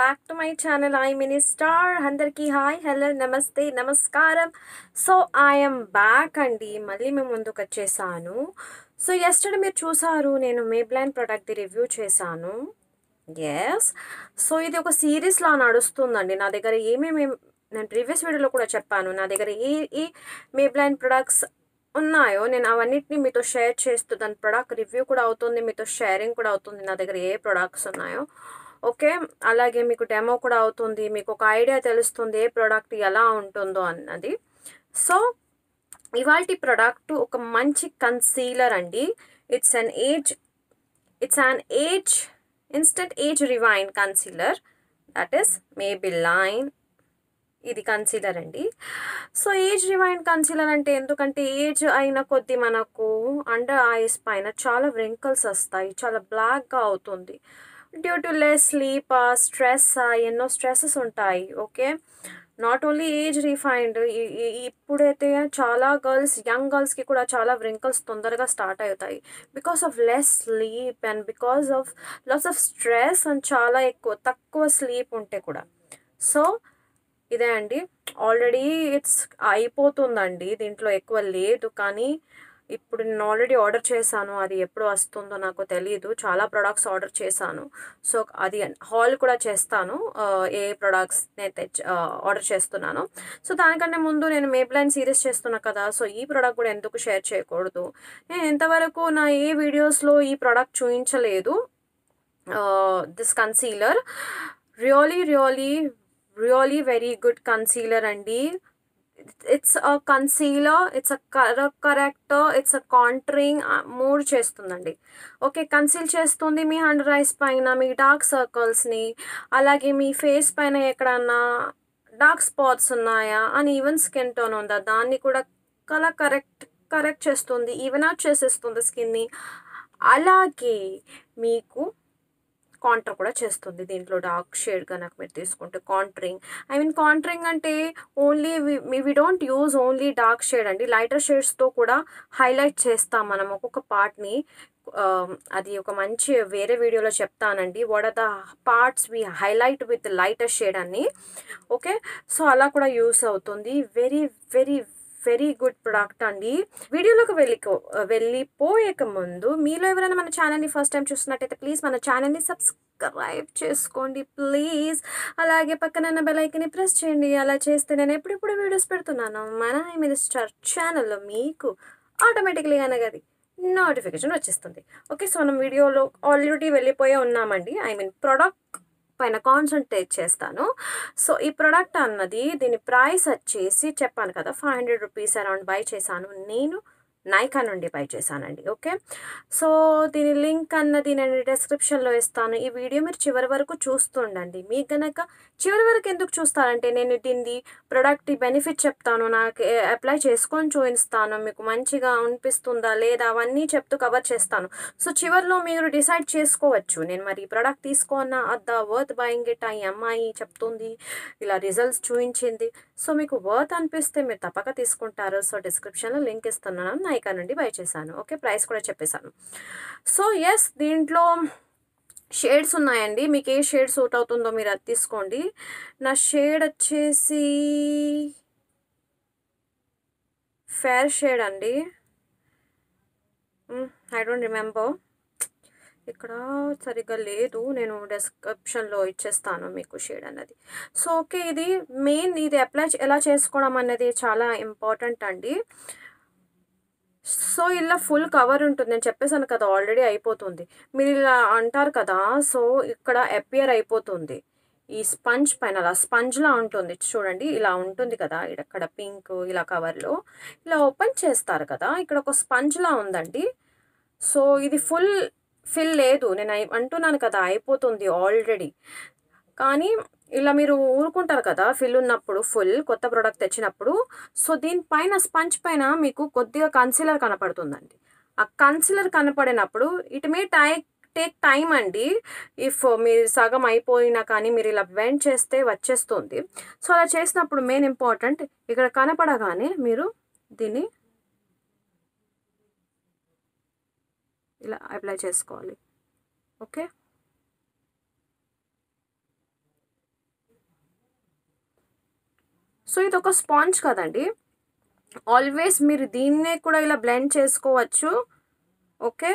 back to my channel I mini star అందరికీ hi hello నమస్తే నమస్కారం సో ఐఎమ్ బ్యాక్ అండి మళ్ళీ మేము ముందుకు వచ్చేసాను సో ఎస్టర్డే మీరు చూసారు నేను మేబ్లైన్ ప్రోడక్ట్ది రివ్యూ చేశాను ఎస్ సో ఇది ఒక సిరీస్లా నడుస్తుందండి నా దగ్గర ఏమేమి నేను ప్రీవియస్ వీడియోలో కూడా చెప్పాను నా దగ్గర ఏ ఏ మేబ్లైన్ ప్రొడక్ట్స్ ఉన్నాయో నేను అవన్నిటిని మీతో షేర్ చేస్తూ దాని ప్రొడక్ట్ రివ్యూ కూడా అవుతుంది మీతో షేరింగ్ కూడా అవుతుంది నా దగ్గర ఏ ప్రొడక్ట్స్ ఉన్నాయో ఓకే అలాగే మీకు డెమో కూడా అవుతుంది మీకు ఒక ఐడియా తెలుస్తుంది ఏ ప్రోడక్ట్ ఎలా ఉంటుందో అన్నది సో ఇవాల్టి ప్రోడక్ట్ ఒక మంచి కన్సీలర్ అండి it's an age it's an age instant age rewind concealer that is Maybelline ఇది కన్సీలర్ అండి సో ఏజ్ రివైన్ కన్సీలర్ అంటే ఎందుకంటే ఏజ్ అయిన కొద్దీ మనకు అండర్ ఐస్ పైన చాలా వెంకల్స్ వస్తాయి చాలా బ్లాక్గా అవుతుంది due to less sleep stress ఎన్నో స్ట్రెస్సెస్ ఉంటాయి okay not only age refined ఇప్పుడైతే చాలా గర్ల్స్ యంగ్ గర్ల్స్కి కూడా చాలా వ్రింకల్స్ తొందరగా స్టార్ట్ అవుతాయి because of less sleep and because of loss of stress and చాలా ఎక్కువ తక్కువ స్లీప్ ఉంటే కూడా సో ఇదే అండి ఆల్రెడీ ఇట్స్ అయిపోతుందండి దీంట్లో ఎక్కువ లేదు కానీ ఇప్పుడు నేను ఆల్రెడీ ఆర్డర్ చేశాను అది ఎప్పుడు వస్తుందో నాకు తెలియదు చాలా ప్రొడక్ట్స్ ఆర్డర్ చేశాను సో అది హాల్ కూడా చేస్తాను ఏ ప్రొడక్ట్స్ నేను తెచ్చి ఆర్డర్ చేస్తున్నాను సో దానికంటే ముందు నేను మేబ్లైన్ సిరీస్ చేస్తున్నా కదా సో ఈ ప్రోడక్ట్ కూడా ఎందుకు షేర్ చేయకూడదు నేను ఎంతవరకు నా ఏ వీడియోస్లో ఈ ప్రోడక్ట్ చూపించలేదు this concealer really really really very good concealer అండి it's a concealer it's a కర కరెక్టర్ ఇట్స్ అ కాంట్రింగ్ మూడు చేస్తుందండి ఓకే కన్సీల్ చేస్తుంది మీ హండ్ రైస్ పైన మీ డార్క్ సర్కిల్స్ని అలాగే మీ ఫేస్ పైన ఎక్కడన్నా డార్క్ స్పాట్స్ ఉన్నాయా అని ఈవెన్ స్కిన్ టోన్ ఉందా దాన్ని కూడా కలర్ కరెక్ట్ కరెక్ట్ చేస్తుంది ఈవెన్ అవుట్ చేసేస్తుంది స్కిన్ని అలాగే మీకు కాంటర్ కూడా చేస్తుంది దీంట్లో డార్క్ షేడ్ కనుక మీరు తీసుకుంటే కాంట్రింగ్ ఐ మీన్ కాంట్రింగ్ అంటే only we don't use only dark shade అండి లైటర్ షేడ్స్తో కూడా హైలైట్ చేస్తాం మనం ఒక్కొక్క పార్ట్ని అది ఒక మంచి వేరే వీడియోలో చెప్తానండి what are the parts we highlight with lighter shade అని ఓకే సో అలా కూడా యూస్ అవుతుంది very very very good product అండి వీడియోలోకి వెళ్ళి వెళ్ళిపోయేక ముందు మీలో ఎవరైనా మన ఛానల్ని ఫస్ట్ టైం చూస్తున్నట్టయితే ప్లీజ్ మన ఛానల్ని సబ్స్క్రైబ్ చేసుకోండి ప్లీజ్ అలాగే పక్కన బెలైకన్ని ప్రెస్ చేయండి అలా చేస్తే నేను ఎప్పుడెప్పుడు వీడియోస్ పెడుతున్నాను మన మినిస్టర్ ఛానల్లో మీకు ఆటోమేటిక్లీ అనగది నోటిఫికేషన్ వచ్చేస్తుంది ఓకే సో మనం వీడియోలో ఆల్రెడీ వెళ్ళిపోయే ఉన్నామండి ఐ మీన్ ప్రోడక్ట్ పైన కాన్సన్ట్రేట్ చేస్తాను సో ఈ ప్రోడక్ట్ అన్నది దీని ప్రైస్ వచ్చేసి చెప్పాను కదా five hundred rupees around buy చేశాను నేను నైకా నుండి బై చేశానండి ఓకే సో దీని లింక్ అన్నది నేను డిస్క్రిప్షన్లో ఇస్తాను ఈ వీడియో మీరు చివరి వరకు చూస్తుండండి మీకు కనుక చివరి వరకు ఎందుకు చూస్తారంటే నేను దీన్ని ప్రొడక్ట్ బెనిఫిట్ చెప్తాను నాకు అప్లై చేసుకొని చూపిస్తాను మీకు మంచిగా అనిపిస్తుందా లేదా అవన్నీ చెప్తూ కవర్ చేస్తాను సో చివరిలో మీరు డిసైడ్ చేసుకోవచ్చు నేను మరి ప్రోడక్ట్ తీసుకున్నా అద్దా వర్త్ బయింగ్ ఇట్ ఆ అమ్మాయి చెప్తుంది ఇలా రిజల్ట్స్ చూపించింది సో మీకు వర్త్ అనిపిస్తే మీరు తప్పక తీసుకుంటారు సో డిస్క్రిప్షన్లో లింక్ ఇస్తున్నాను నైకా నుండి బై చేశాను ఓకే ప్రైస్ కూడా చెప్పేశాను సో ఎస్ దీంట్లో షేడ్స్ ఉన్నాయండి మీకు ఏ షేడ్ సూట్ అవుతుందో మీరు అది తీసుకోండి నా షేడ్ వచ్చేసి ఫేర్ షేడ్ అండి ఐ డోంట్ రిమెంబర్ ఇక్కడ సరిగ్గా లేదు నేను డెస్క్రిప్షన్లో ఇచ్చేస్తాను మీకు షేడ్ అన్నది సో ఓకే ఇది మెయిన్ ఇది అప్లై ఎలా చేసుకోవడం అనేది చాలా ఇంపార్టెంట్ అండి సో ఇలా ఫుల్ కవర్ ఉంటుంది నేను చెప్పేశాను కదా ఆల్రెడీ అయిపోతుంది మీరు ఇలా అంటారు కదా సో ఇక్కడ అపియర్ అయిపోతుంది ఈ స్పంజ్ పైన అలా స్పంజ్లా ఉంటుంది చూడండి ఇలా ఉంటుంది కదా ఇక్కడ పింక్ ఇలా కవర్లో ఇలా ఓపెన్ చేస్తారు కదా ఇక్కడ ఒక స్పంజ్లా ఉందండి సో ఇది ఫుల్ ఫిల్ లేదు నేను అంటున్నాను కదా అయిపోతుంది ఆల్రెడీ కానీ ఇలా మీరు ఊరుకుంటారు కదా ఫిల్ ఉన్నప్పుడు ఫుల్ కొత్త ప్రోడక్ట్ తెచ్చినప్పుడు సో దీనిపైన స్పంచ్ పైన మీకు కొద్దిగా కన్సిలర్ కనపడుతుందండి ఆ కన్సిలర్ కనపడినప్పుడు ఇట్ మే టై టేక్ టైం అండి ఇఫ్ మీరు సగం అయిపోయినా కానీ మీరు ఇలా వెండ్ చేస్తే వచ్చేస్తుంది సో అలా చేసినప్పుడు మెయిన్ ఇంపార్టెంట్ ఇక్కడ కనపడగానే మీరు దీన్ని ఇలా అప్లై చేసుకోవాలి ఓకే సో ఇది ఒక స్పాంజ్ కదండి ఆల్వేస్ మీరు దీన్నే కూడా ఇలా బ్లెండ్ చేసుకోవచ్చు ఓకే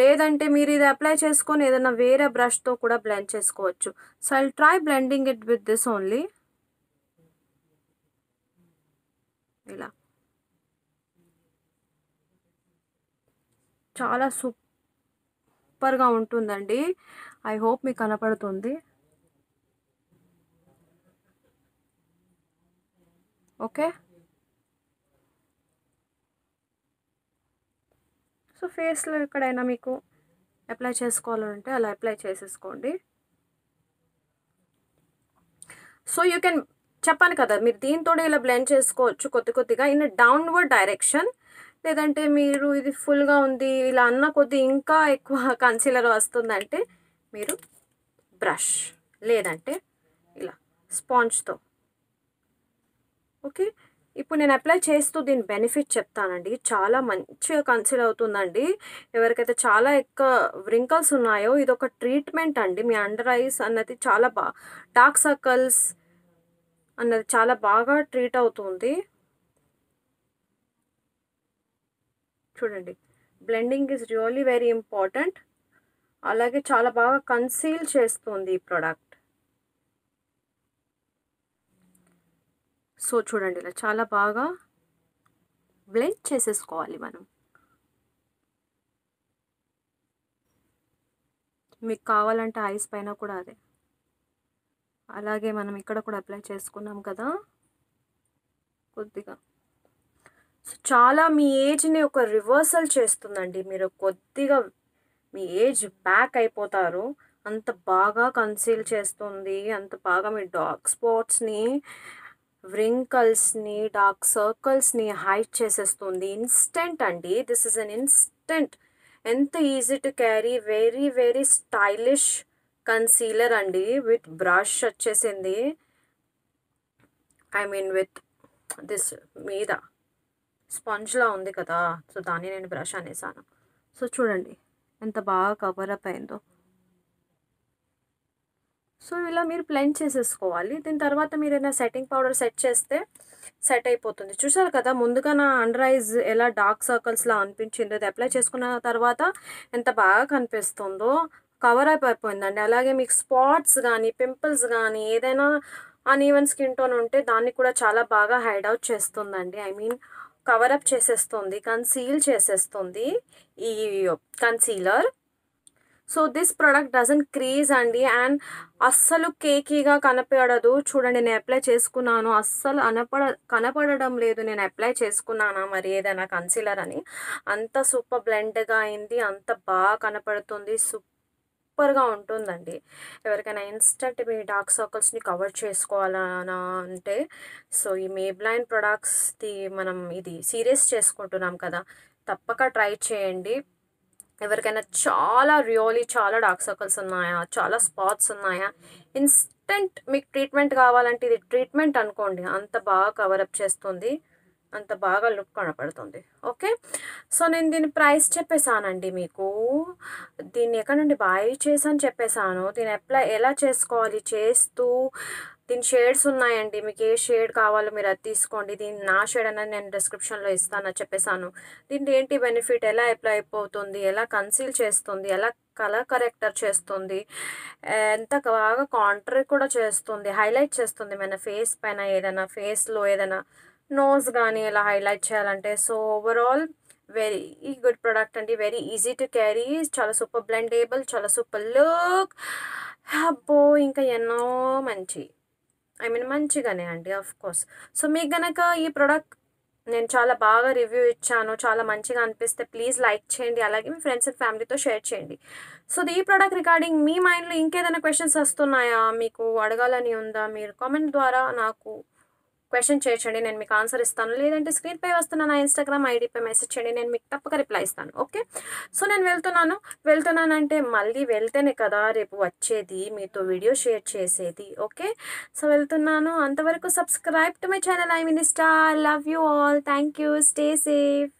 లేదంటే మీరు ఇది అప్లై చేసుకొని ఏదైనా వేరే బ్రష్తో కూడా బ్లెండ్ చేసుకోవచ్చు so I try blending it with this only ఇలా చాలా సూపర్గా ఉంటుందండి ఐ హోప్ మీకు కనపడుతుంది ఓకే సో ఫేస్లో ఎక్కడైనా మీకు అప్లై చేసుకోవాలంటే అలా అప్లై చేసేసుకోండి సో యూ కెన్ చెప్పాను కదా మీరు దీంతో ఇలా బ్లెండ్ చేసుకోవచ్చు కొద్ది కొద్దిగా ఇన్ డౌన్వర్డ్ డైరెక్షన్ లేదంటే మీరు ఇది ఫుల్గా ఉంది ఇలా అన్న కొద్ది ఇంకా ఎక్కువ కన్సీలర్ వస్తుందంటే మీరు బ్రష్ లేదంటే ఇలా స్పాంజ్తో ఓకే ఇప్పుడు నేను అప్లై చేస్తూ దీని బెనిఫిట్ చెప్తానండి చాలా మంచిగా కన్సిడర్ అవుతుందండి ఎవరికైతే చాలా ఎక్కువ వ్రింకల్స్ ఉన్నాయో ఇది ఒక ట్రీట్మెంట్ అండి మీ అండర్ ఐస్ అన్నది చాలా బా డార్క్ సర్కల్స్ అన్నది చాలా బాగా ట్రీట్ అవుతుంది చూడండి blending is really very important అలాగే చాలా బాగా కన్సీల్ చేస్తుంది ఈ ప్రోడక్ట్ సో చూడండి ఇలా చాలా బాగా బ్లెండ్ చేసేసుకోవాలి మనం మీకు కావాలంటే ఐస్ పైన కూడా అదే అలాగే మనం ఇక్కడ కూడా అప్లై చేసుకున్నాం కదా కొద్దిగా సో చాలా మీ ఏజ్ని ఒక రివర్సల్ చేస్తుందండి మీరు కొద్దిగా మీ ఏజ్ బ్యాక్ అయిపోతారు అంత బాగా కన్సీల్ చేస్తుంది అంత బాగా మీ డాగ్ స్పాట్స్ని వ్రింకల్స్ని డార్క్ సర్కిల్స్ని హైట్ చేసేస్తుంది ఇన్స్టెంట్ అండి దిస్ ఇస్ అన్ ఇన్స్టెంట్ ఎంత easy to carry very very stylish concealer అండి విత్ బ్రష్ వచ్చేసింది ఐ మీన్ విత్ దిస్ మీద స్పంజ్లా ఉంది కదా సో దాన్ని నేను బ్రష్ అనేసాను సో చూడండి ఎంత బాగా కవర్ అప్ అయిందో సో ఇలా మీరు బ్లెండ్ చేసేసుకోవాలి దీని తర్వాత మీరు ఏదైనా సెట్టింగ్ పౌడర్ సెట్ చేస్తే సెట్ అయిపోతుంది చూసారు కదా ముందుగా నా అండర్ ఐజ్ ఎలా డార్క్ సర్కిల్స్లా అనిపించింది అది అప్లై చేసుకున్న తర్వాత ఎంత బాగా కనిపిస్తుందో కవర్ అప్ అయిపోయిందండి అలాగే మీకు స్పాట్స్ కానీ పింపుల్స్ కానీ ఏదైనా అన్ ఈవెన్ స్కిన్ టోన్ ఉంటే దాన్ని కూడా చాలా బాగా హైడ్ అవుట్ చేస్తుందండి ఐ మీన్ కవర్ అప్ చేసేస్తుంది కన్సీల్ చేసేస్తుంది ఈ concealer so this product doesn't crease అండి అండ్ అస్సలు కేకీగా కనపడదు చూడండి నేను అప్లై చేసుకున్నాను అస్సలు కనపడ కనపడడం లేదు నేను అప్లై చేసుకున్నానా మరి ఏదైనా కన్సీలర్ అని అంత సూపర్ బ్లెండ్గా అయింది అంత బాగా కనపడుతుంది సూపర్గా ఉంటుందండి ఎవరికైనా ఇన్స్టంట్ మీ డార్క్ సర్కిల్స్ని కవర్ చేసుకోవాలనా అంటే సో ఈ మేబ్లైన్ ప్రొడక్ట్స్ది మనం ఇది సీరియస్ చేసుకుంటున్నాం కదా తప్పక ట్రై చేయండి ఎవరికైనా చాలా రియలీ చాలా డార్క్ సర్కిల్స్ ఉన్నాయా చాలా స్పాట్స్ ఉన్నాయా ఇన్స్టెంట్ మీకు ట్రీట్మెంట్ కావాలంటే ఇది ట్రీట్మెంట్ అనుకోండి అంత బాగా కవరప్ చేస్తుంది అంత బాగా లుక్ కనపడుతుంది ఓకే సో నేను దీని ప్రైస్ చెప్పేశానండి మీకు దీన్ని ఎక్కడ నుండి బాయ్ చేశాను చెప్పేశాను దీని అప్లై ఎలా చేసుకోవాలి చేస్తూ దీని షేడ్స్ ఉన్నాయండి మీకు ఏ షేడ్ కావాలో మీరు అది తీసుకోండి దీన్ని నా షేడ్ అనేది నేను డిస్క్రిప్షన్లో ఇస్తానని చెప్పేశాను దీని ఏంటి బెనిఫిట్ ఎలా అప్లై అయిపోతుంది ఎలా కన్సీల్ చేస్తుంది ఎలా కలర్ కరెక్టర్ చేస్తుంది ఎంత బాగా కాంట్రీ కూడా చేస్తుంది హైలైట్ చేస్తుంది మన ఫేస్ పైన ఏదైనా ఫేస్లో ఏదైనా నోస్ కానీ ఇలా హైలైట్ చేయాలంటే so overall very good product అండి వెరీ ఈజీ టు క్యారీ చాలా సూపర్ బ్లెండేబుల్ చాలా సూపర్ లుక్ అబ్బో ఇంకా ఎన్నో మంచి ఐ మీన్ మంచిగానే అండి ఆఫ్ కోర్స్ సో మీకు గనక ఈ ప్రోడక్ట్ నేను చాలా బాగా రివ్యూ ఇచ్చాను చాలా మంచిగా అనిపిస్తే ప్లీజ్ లైక్ చేయండి అలాగే మీ ఫ్రెండ్స్ అండ్ ఫ్యామిలీతో షేర్ చేయండి సో ఈ ప్రోడక్ట్ రికార్డింగ్ మీ మైండ్లో ఇంకేదైనా క్వశ్చన్స్ వస్తున్నాయా మీకు అడగాలని ఉందా మీరు కామెంట్ ద్వారా నాకు క్వశ్చన్ చేయండి నేను మీకు ఆన్సర్ ఇస్తాను లేదంటే స్క్రీన్పై వస్తున్న నా ఇన్స్టాగ్రామ్ ఐడిపై మెసేజ్ చేయండి నేను మీకు తప్పక రిప్లై ఇస్తాను ఓకే సో నేను వెళ్తున్నాను వెళ్తున్నానంటే మళ్ళీ వెళ్తేనే కదా రేపు వచ్చేది మీతో వీడియో షేర్ చేసేది ఓకే సో వెళ్తున్నాను అంతవరకు subscribe to my channel I mean star love you all thank you stay safe